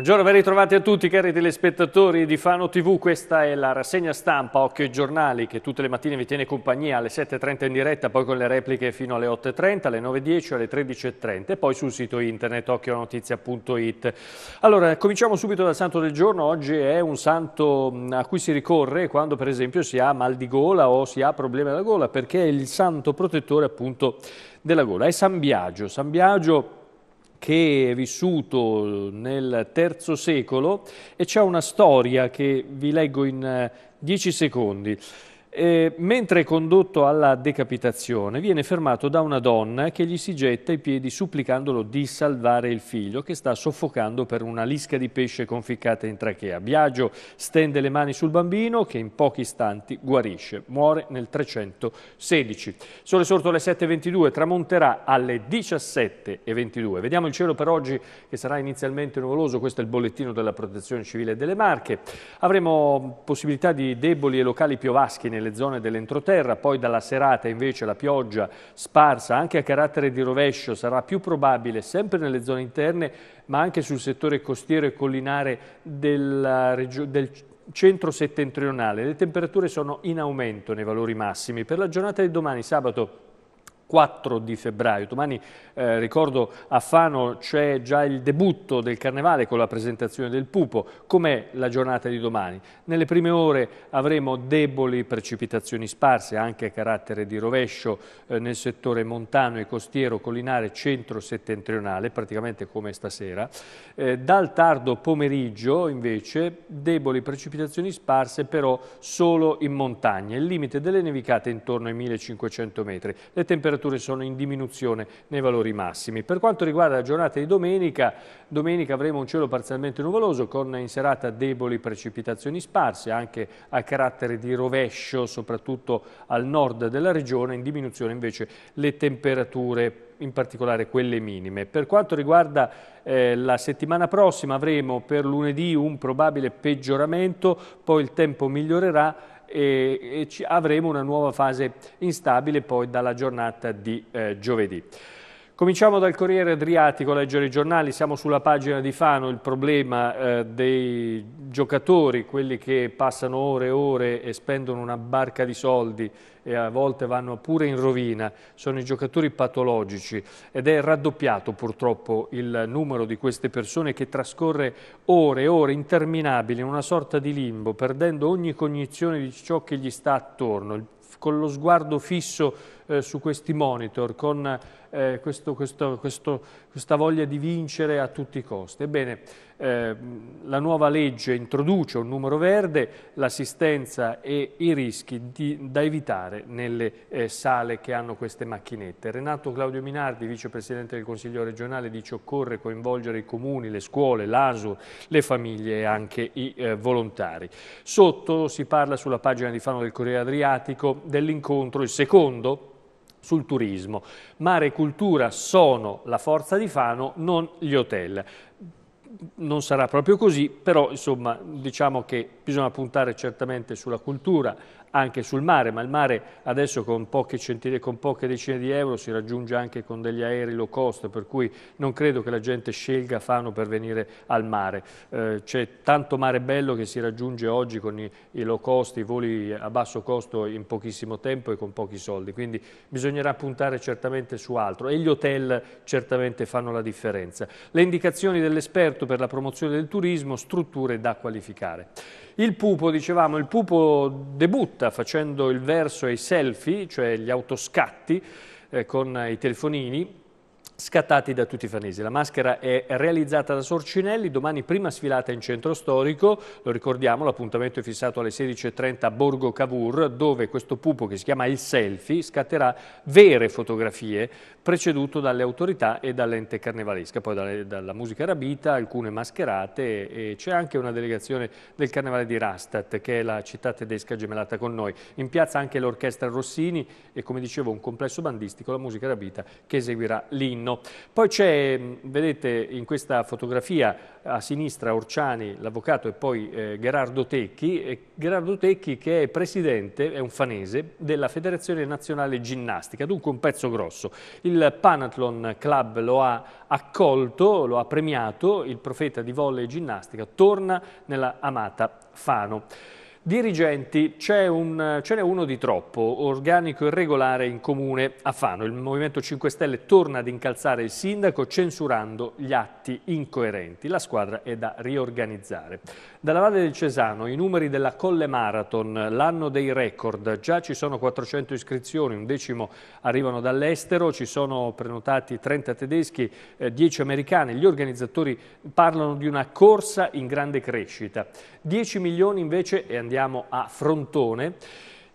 Buongiorno, ben ritrovati a tutti cari telespettatori di Fano TV, questa è la rassegna stampa Occhio ai giornali che tutte le mattine vi tiene compagnia alle 7.30 in diretta, poi con le repliche fino alle 8.30, alle 9.10, alle 13.30 e poi sul sito internet occhionotizia.it. Allora, cominciamo subito dal santo del giorno, oggi è un santo mm, a cui si ricorre quando per esempio si ha mal di gola o si ha problemi alla gola perché è il santo protettore appunto della gola, è San Biagio. San Biagio che è vissuto nel III secolo e c'è una storia che vi leggo in eh, dieci secondi eh, mentre è condotto alla decapitazione viene fermato da una donna che gli si getta ai piedi supplicandolo di salvare il figlio che sta soffocando per una lisca di pesce conficcata in trachea. Biagio stende le mani sul bambino che in pochi istanti guarisce, muore nel 316. Sole sorto alle 7.22, tramonterà alle 17.22. Vediamo il cielo per oggi che sarà inizialmente nuvoloso, questo è il bollettino della protezione civile delle Marche. Avremo possibilità di deboli e locali piovaschi nelle nelle zone dell'entroterra, poi dalla serata invece la pioggia sparsa anche a carattere di rovescio sarà più probabile sempre nelle zone interne ma anche sul settore costiero e collinare del eh, centro settentrionale. Le temperature sono in aumento nei valori massimi. Per la giornata di domani, sabato 4 di febbraio. Domani, eh, ricordo, a Fano c'è già il debutto del Carnevale con la presentazione del Pupo. Com'è la giornata di domani? Nelle prime ore avremo deboli precipitazioni sparse, anche a carattere di rovescio eh, nel settore montano e costiero, collinare, centro-settentrionale, praticamente come stasera. Eh, dal tardo pomeriggio, invece, deboli precipitazioni sparse però solo in montagna. Il limite delle nevicate è intorno ai 1500 metri. Le temperature temperature sono in diminuzione nei valori massimi. Per quanto riguarda la giornata di domenica, domenica avremo un cielo parzialmente nuvoloso con in serata deboli precipitazioni sparse, anche a carattere di rovescio, soprattutto al nord della regione, in diminuzione invece le temperature in particolare quelle minime. Per quanto riguarda eh, la settimana prossima avremo per lunedì un probabile peggioramento, poi il tempo migliorerà e, e ci, avremo una nuova fase instabile poi dalla giornata di eh, giovedì. Cominciamo dal Corriere Adriatico, a leggere i giornali, siamo sulla pagina di Fano, il problema eh, dei giocatori, quelli che passano ore e ore e spendono una barca di soldi e a volte vanno pure in rovina, sono i giocatori patologici ed è raddoppiato purtroppo il numero di queste persone che trascorre ore e ore interminabili in una sorta di limbo, perdendo ogni cognizione di ciò che gli sta attorno, con lo sguardo fisso eh, su questi monitor, con eh, questo, questo, questo, questa voglia di vincere a tutti i costi. Ebbene, eh, la nuova legge introduce un numero verde, l'assistenza e i rischi di, da evitare nelle eh, sale che hanno queste macchinette. Renato Claudio Minardi, vicepresidente del Consiglio regionale, dice occorre coinvolgere i comuni, le scuole, l'ASU, le famiglie e anche i eh, volontari. Sotto si parla sulla pagina di Fano del Corriere Adriatico dell'incontro, il secondo sul turismo. Mare e cultura sono la forza di Fano, non gli hotel non sarà proprio così, però insomma diciamo che bisogna puntare certamente sulla cultura, anche sul mare, ma il mare adesso con poche, centine, con poche decine di euro si raggiunge anche con degli aerei low cost, per cui non credo che la gente scelga Fano per venire al mare. Eh, C'è tanto mare bello che si raggiunge oggi con i, i low cost, i voli a basso costo in pochissimo tempo e con pochi soldi, quindi bisognerà puntare certamente su altro e gli hotel certamente fanno la differenza. Le indicazioni dell'esperto per la promozione del turismo, strutture da qualificare. Il pupo, dicevamo, il pupo debutta facendo il verso ai selfie, cioè gli autoscatti eh, con i telefonini, scattati da tutti i fanesi. La maschera è realizzata da Sorcinelli, domani prima sfilata in centro storico, lo ricordiamo, l'appuntamento è fissato alle 16.30 a Borgo Cavour, dove questo pupo che si chiama il selfie scatterà vere fotografie, preceduto dalle autorità e dall'ente carnevalesca, poi dalle, dalla musica rabita, alcune mascherate e c'è anche una delegazione del carnevale di Rastatt, che è la città tedesca gemellata con noi. In piazza anche l'orchestra Rossini e come dicevo un complesso bandistico, la musica rabita, che eseguirà l'inno anno. Poi c'è, mm, vedete in questa fotografia a sinistra Orciani, l'avvocato, e poi eh, Gerardo Tecchi. Eh, Gerardo Tecchi che è presidente, è un fanese, della Federazione Nazionale Ginnastica, dunque un pezzo grosso. Il Panathlon Club lo ha accolto, lo ha premiato, il profeta di volle e ginnastica torna nella amata Fano. Dirigenti, ce n'è uno di troppo, organico e regolare in comune a Fano. Il Movimento 5 Stelle torna ad incalzare il sindaco censurando gli atti incoerenti. La squadra è da riorganizzare. Dalla Valle del Cesano i numeri della Colle Marathon, l'anno dei record. Già ci sono 400 iscrizioni, un decimo arrivano dall'estero, ci sono prenotati 30 tedeschi, 10 eh, americani. Gli organizzatori parlano di una corsa in grande crescita. 10 milioni invece, e andiamo andiamo a Frontone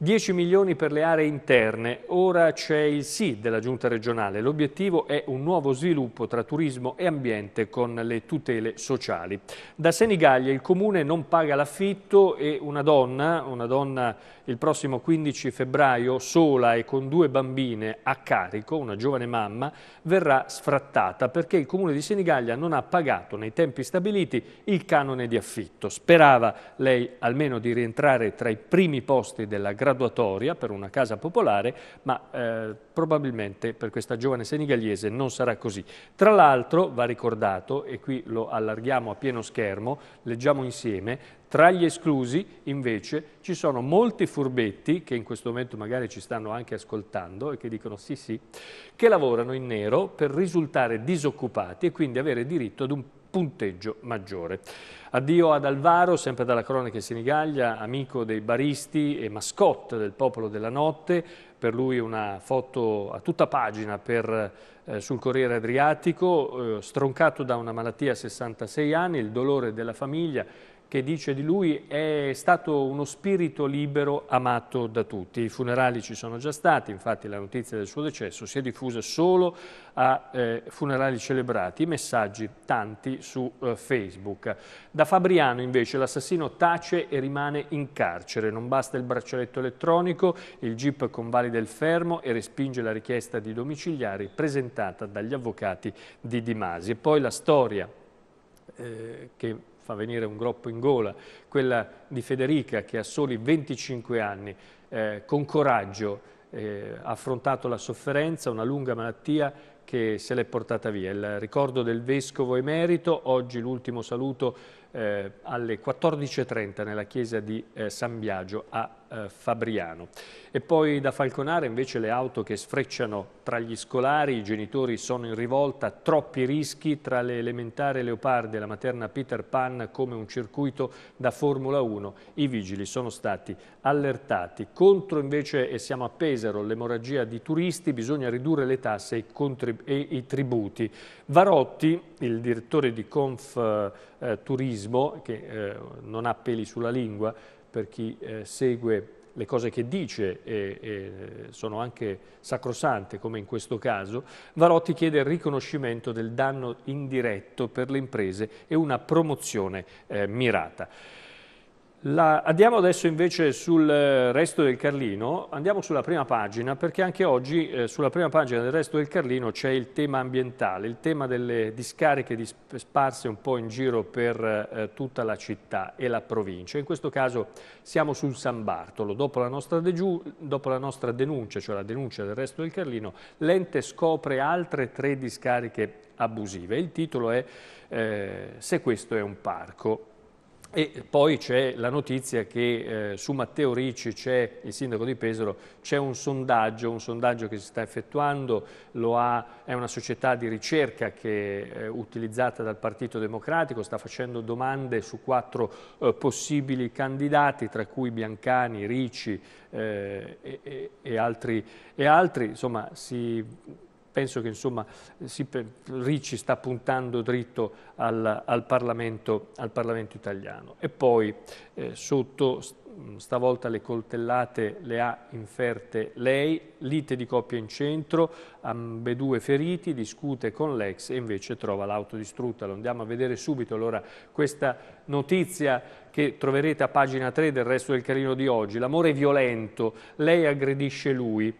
10 milioni per le aree interne, ora c'è il sì della giunta regionale, l'obiettivo è un nuovo sviluppo tra turismo e ambiente con le tutele sociali. Da Senigallia il comune non paga l'affitto e una donna, una donna il prossimo 15 febbraio sola e con due bambine a carico, una giovane mamma, verrà sfrattata perché il comune di Senigallia non ha pagato nei tempi stabiliti il canone di affitto. Sperava lei almeno di rientrare tra i primi posti della grande graduatoria per una casa popolare, ma eh, probabilmente per questa giovane senigaliese non sarà così. Tra l'altro va ricordato, e qui lo allarghiamo a pieno schermo, leggiamo insieme, tra gli esclusi invece ci sono molti furbetti che in questo momento magari ci stanno anche ascoltando e che dicono sì sì, che lavorano in nero per risultare disoccupati e quindi avere diritto ad un punteggio maggiore. Addio ad Alvaro, sempre dalla cronaca Sinigaglia, amico dei baristi e mascotte del Popolo della Notte, per lui una foto a tutta pagina per, eh, sul Corriere Adriatico, eh, stroncato da una malattia a 66 anni, il dolore della famiglia che dice di lui è stato uno spirito libero amato da tutti. I funerali ci sono già stati, infatti la notizia del suo decesso si è diffusa solo a eh, funerali celebrati, messaggi tanti su eh, Facebook. Da Fabriano invece l'assassino tace e rimane in carcere, non basta il braccialetto elettronico, il GIP convalida il fermo e respinge la richiesta di domiciliari presentata dagli avvocati di Di Masi. E poi la storia eh, che fa venire un groppo in gola, quella di Federica che a soli 25 anni eh, con coraggio eh, ha affrontato la sofferenza, una lunga malattia che se l'è portata via. Il ricordo del Vescovo Emerito, oggi l'ultimo saluto eh, alle 14.30 nella chiesa di eh, San Biagio a eh, Fabriano. E poi da Falconare invece le auto che sfrecciano tra gli scolari, i genitori sono in rivolta, troppi rischi tra le elementari Leopardi e la materna Peter Pan come un circuito da Formula 1. I vigili sono stati allertati. Contro invece, e siamo a Pesaro, l'emorragia di turisti, bisogna ridurre le tasse e i tributi. Varotti, il direttore di Conf eh, Turismo, che eh, non ha peli sulla lingua, per chi eh, segue le cose che dice e, e, eh, sono anche sacrosante come in questo caso, Varotti chiede il riconoscimento del danno indiretto per le imprese e una promozione eh, mirata. La, andiamo adesso invece sul eh, resto del Carlino, andiamo sulla prima pagina perché anche oggi eh, sulla prima pagina del resto del Carlino c'è il tema ambientale, il tema delle discariche dis sparse un po' in giro per eh, tutta la città e la provincia. In questo caso siamo sul San Bartolo, dopo la nostra, dopo la nostra denuncia, cioè la denuncia del resto del Carlino, l'ente scopre altre tre discariche abusive. Il titolo è eh, Se questo è un parco. E poi c'è la notizia che eh, su Matteo Ricci, c'è il sindaco di Pesaro, c'è un sondaggio, un sondaggio che si sta effettuando, ha, è una società di ricerca che è eh, utilizzata dal Partito Democratico, sta facendo domande su quattro eh, possibili candidati, tra cui Biancani, Ricci eh, e, e, e, altri, e altri. Insomma, si penso che insomma si, Ricci sta puntando dritto al, al, Parlamento, al Parlamento, italiano. E poi eh, sotto stavolta le coltellate le ha inferte lei, lite di coppia in centro, ambedue feriti, discute con l'ex e invece trova l'autodistrutta. Lo andiamo a vedere subito allora questa notizia che troverete a pagina 3 del resto del carino di oggi. L'amore violento, lei aggredisce lui.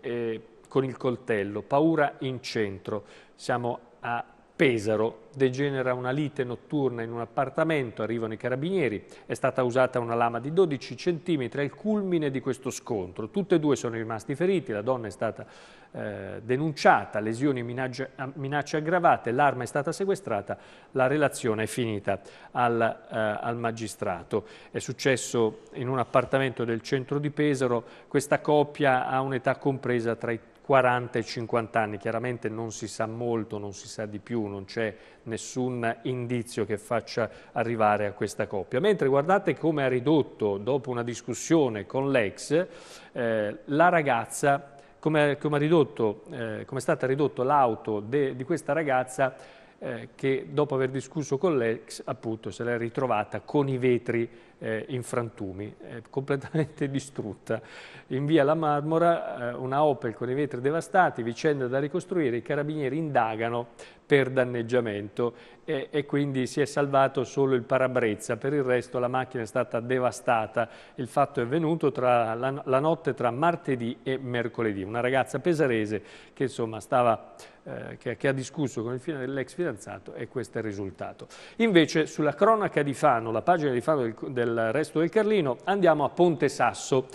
Eh, con il coltello, paura in centro. Siamo a Pesaro, degenera una lite notturna in un appartamento, arrivano i carabinieri, è stata usata una lama di 12 cm il culmine di questo scontro. Tutte e due sono rimasti feriti, la donna è stata eh, denunciata, lesioni e minacce, ah, minacce aggravate, l'arma è stata sequestrata, la relazione è finita al, eh, al magistrato. È successo in un appartamento del centro di Pesaro, questa coppia ha un'età compresa tra i 40 e 50 anni. Chiaramente non si sa molto, non si sa di più, non c'è nessun indizio che faccia arrivare a questa coppia. Mentre guardate come ha ridotto, dopo una discussione con l'ex, eh, la ragazza, come, come, ridotto, eh, come è stata ridotta l'auto di questa ragazza eh, che dopo aver discusso con l'ex appunto se l'è ritrovata con i vetri eh, in frantumi, eh, completamente distrutta. In via La Marmora eh, una Opel con i vetri devastati, vicenda da ricostruire, i carabinieri indagano per danneggiamento e, e, quindi si è salvato solo il parabrezza, per il resto la macchina è stata devastata. Il fatto è avvenuto tra la, la notte tra martedì e mercoledì. Una ragazza pesarese che, insomma, stava, eh, che, che ha discusso con l'ex fidanzato e questo è il risultato. Invece sulla cronaca di Fano, la pagina di Fano del, del del resto del Carlino, andiamo a Ponte Sasso.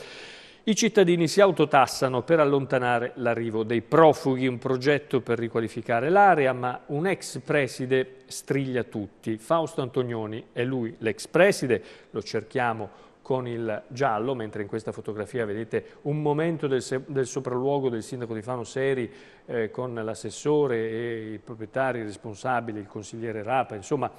I cittadini si autotassano per allontanare l'arrivo dei profughi, un progetto per riqualificare l'area, ma un ex preside striglia tutti. Fausto Antonioni è lui l'ex preside, lo cerchiamo con il giallo, mentre in questa fotografia vedete un momento del, del sopralluogo del sindaco di Fano Seri eh, con l'assessore e i proprietari, responsabili, il consigliere Rapa, insomma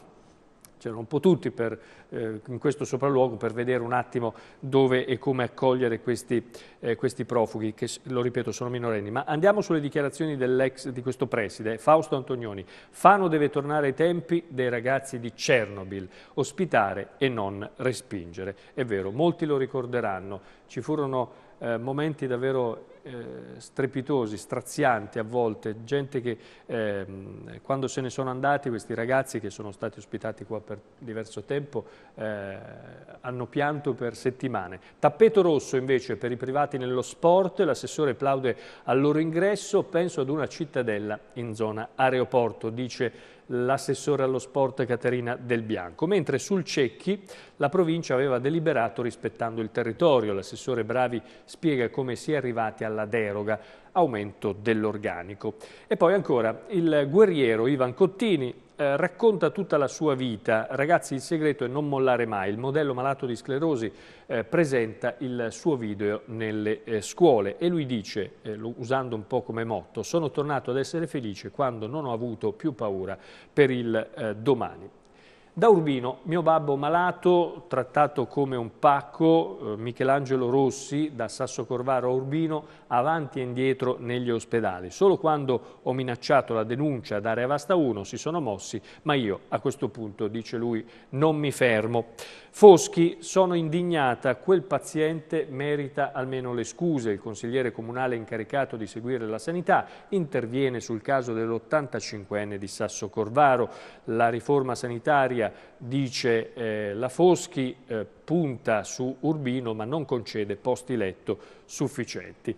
c'erano cioè, un po' tutti per, eh, in questo sopralluogo per vedere un attimo dove e come accogliere questi, eh, questi profughi, che lo ripeto sono minorenni. Ma andiamo sulle dichiarazioni dell'ex di questo preside, Fausto Antonioni. Fano deve tornare ai tempi dei ragazzi di Chernobyl, ospitare e non respingere. È vero, molti lo ricorderanno, ci furono eh, momenti davvero eh, strepitosi, strazianti a volte, gente che eh, quando se ne sono andati questi ragazzi che sono stati ospitati qua per diverso tempo eh, hanno pianto per settimane. Tappeto rosso invece per i privati nello sport, l'assessore plaude al loro ingresso, penso ad una cittadella in zona aeroporto, dice l'assessore allo sport Caterina Del Bianco, mentre sul Cecchi la provincia aveva deliberato rispettando il territorio. L'assessore Bravi spiega come si è arrivati alla deroga, aumento dell'organico. E poi ancora il guerriero Ivan Cottini, eh, racconta tutta la sua vita. Ragazzi, il segreto è non mollare mai. Il modello malato di sclerosi eh, presenta il suo video nelle eh, scuole e lui dice, eh, usando un po' come motto, sono tornato ad essere felice quando non ho avuto più paura per il eh, domani. Da Urbino, mio babbo malato, trattato come un pacco, eh, Michelangelo Rossi, da Sasso Corvaro a Urbino, avanti e indietro negli ospedali. Solo quando ho minacciato la denuncia da Revasta 1 si sono mossi, ma io a questo punto, dice lui, non mi fermo. Foschi, sono indignata, quel paziente merita almeno le scuse. Il consigliere comunale incaricato di seguire la sanità interviene sul caso dell'85enne di Sasso Corvaro. La riforma sanitaria Italia, dice eh, la Foschi, eh, punta su Urbino ma non concede posti letto sufficienti.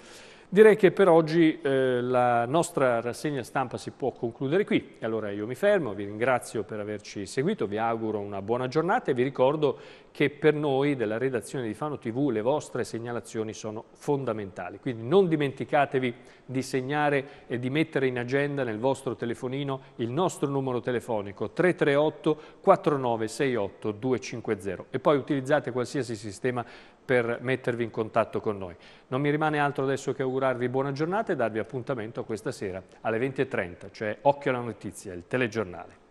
Direi che per oggi eh, la nostra rassegna stampa si può concludere qui. E allora io mi fermo, vi ringrazio per averci seguito, vi auguro una buona giornata e vi ricordo che per noi della redazione di Fano TV le vostre segnalazioni sono fondamentali. Quindi non dimenticatevi di segnare e di mettere in agenda nel vostro telefonino il nostro numero telefonico 338 4968 250 e poi utilizzate qualsiasi sistema per mettervi in contatto con noi. Non mi rimane altro adesso che augurarvi buona giornata e darvi appuntamento questa sera alle 20.30, cioè Occhio alla Notizia, il telegiornale.